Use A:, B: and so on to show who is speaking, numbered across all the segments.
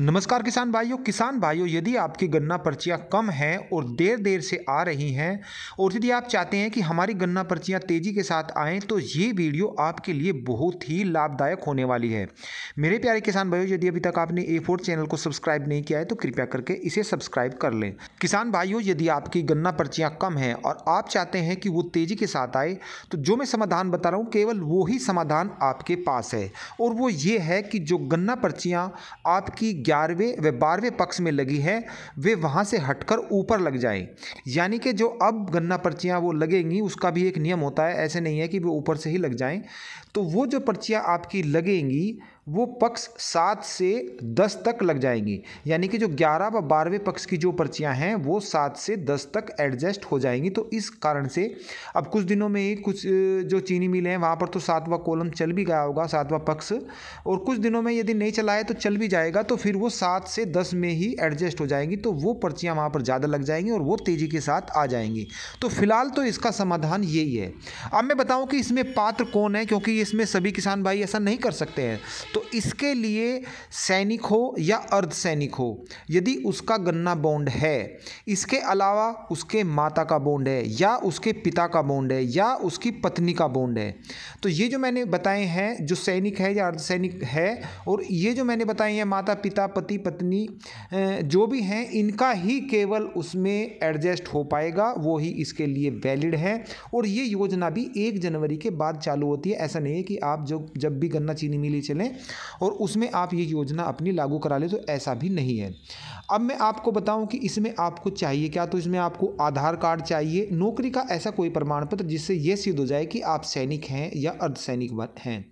A: नमस्कार किसान भाइयों किसान भाइयों यदि आपकी गन्ना पर्चियाँ कम हैं और देर देर से आ रही हैं और यदि आप चाहते हैं कि हमारी गन्ना पर्चियाँ तेज़ी के साथ आएँ तो ये वीडियो आपके लिए बहुत ही लाभदायक होने वाली है मेरे प्यारे किसान भाइयों यदि अभी तक आपने ए फोर चैनल को सब्सक्राइब नहीं किया है तो कृपया करके इसे सब्सक्राइब कर लें किसान भाइयों यदि आपकी गन्ना पर्चियाँ कम हैं और आप चाहते हैं कि वो तेज़ी के साथ आए तो जो मैं समाधान बता रहा हूँ केवल वो ही समाधान आपके पास है और वो ये है कि जो गन्ना पर्चियाँ आपकी ग्यारहवें व बारहवें पक्ष में लगी है वे वहाँ से हटकर ऊपर लग जाएं यानी कि जो अब गन्ना पर्चियाँ वो लगेंगी उसका भी एक नियम होता है ऐसे नहीं है कि वो ऊपर से ही लग जाएं तो वो जो पर्चियाँ आपकी लगेंगी वो पक्ष सात से दस तक लग जाएंगी यानी कि जो ग्यारह व बारहवें पक्ष की जो पर्चियां हैं वो सात से दस तक एडजस्ट हो जाएंगी तो इस कारण से अब कुछ दिनों में ही कुछ जो चीनी मिलें हैं वहाँ पर तो सातवां कॉलम चल भी गया होगा सातवां पक्ष और कुछ दिनों में यदि नहीं चलाए तो चल भी जाएगा तो फिर वो सात से दस में ही एडजस्ट हो जाएंगी तो वो पर्चियाँ वहाँ पर ज़्यादा लग जाएंगी और वो तेज़ी के साथ आ जाएंगी तो फिलहाल तो इसका समाधान यही है अब मैं बताऊँ कि इसमें पात्र कौन है क्योंकि इसमें सभी किसान भाई ऐसा नहीं कर सकते हैं तो इसके लिए सैनिक हो या अर्धसैनिक हो यदि उसका गन्ना बॉन्ड है इसके अलावा उसके माता का बॉन्ड है या उसके पिता का बॉन्ड है या उसकी पत्नी का बॉन्ड है तो ये जो मैंने बताए हैं जो सैनिक है या अर्धसैनिक है और ये जो मैंने बताए हैं माता पिता पति पत्नी जो भी हैं इनका ही केवल उसमें एडजस्ट हो पाएगा वो ही इसके लिए वैलिड है और ये योजना भी एक जनवरी के बाद चालू होती है ऐसा नहीं है कि आप जो जब भी गन्ना चीनी मिली चलें और उसमें आप ये योजना अपनी लागू करा ले तो ऐसा भी नहीं है अब मैं आपको बताऊं कि इसमें आपको चाहिए क्या तो इसमें आपको आधार कार्ड चाहिए नौकरी का ऐसा कोई प्रमाण पत्र जिससे ये सिद्ध हो जाए कि आप सैनिक हैं या अर्धसैनिक हैं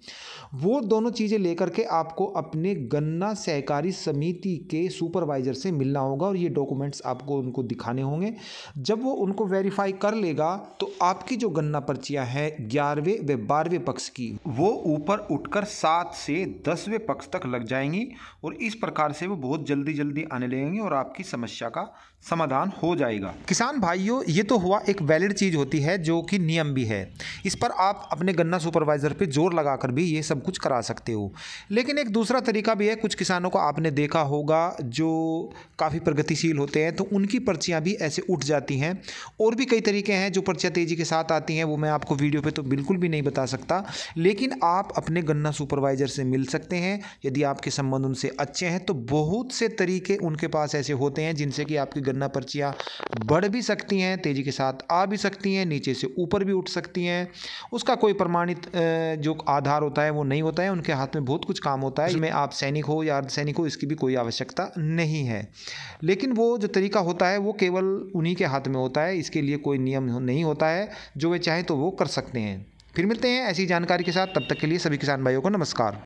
A: वो दोनों चीज़ें लेकर के आपको अपने गन्ना सहकारी समिति के सुपरवाइज़र से मिलना होगा और ये डॉक्यूमेंट्स आपको उनको दिखाने होंगे जब वो उनको वेरीफाई कर लेगा तो आपकी जो गन्ना पर्चियां हैं ग्यारहवें व बारहवें पक्ष की वो ऊपर उठकर सात से दसवें पक्ष तक लग जाएंगी और इस प्रकार से वो बहुत जल्दी जल्दी आने लगेंगी और आपकी समस्या का समाधान हो जाएगा किसान भाइयों ये तो हुआ एक वैलिड चीज़ होती है जो कि नियम भी है इस पर आप अपने गन्ना सुपरवाइज़र पर जोर लगाकर भी ये सब कुछ करा सकते हो लेकिन एक दूसरा तरीका भी है कुछ किसानों को आपने देखा होगा जो काफ़ी प्रगतिशील होते हैं तो उनकी पर्चियाँ भी ऐसे उठ जाती हैं और भी कई तरीके हैं जो पर्चियाँ तेज़ी टेक्नोलॉजी के साथ आती हैं वो मैं आपको वीडियो पे तो बिल्कुल भी नहीं बता सकता लेकिन आप अपने गन्ना सुपरवाइज़र से मिल सकते हैं यदि आपके संबंध उनसे अच्छे हैं तो बहुत से तरीके उनके पास ऐसे होते हैं जिनसे कि आपकी गन्ना पर्चियाँ बढ़ भी सकती हैं तेज़ी के साथ आ भी सकती हैं नीचे से ऊपर भी उठ सकती हैं उसका कोई प्रमाणित जो आधार होता है वो नहीं होता है उनके हाथ में बहुत कुछ काम होता है इसमें आप सैनिक हो या अर्धसैनिक हो इसकी भी कोई आवश्यकता नहीं है लेकिन वो जो तरीका होता है वो केवल उन्हीं के हाथ में होता है इसके लिए कोई नियम नहीं होता है है जो वे चाहें तो वो कर सकते हैं फिर मिलते हैं ऐसी जानकारी के साथ तब तक के लिए सभी किसान भाइयों को नमस्कार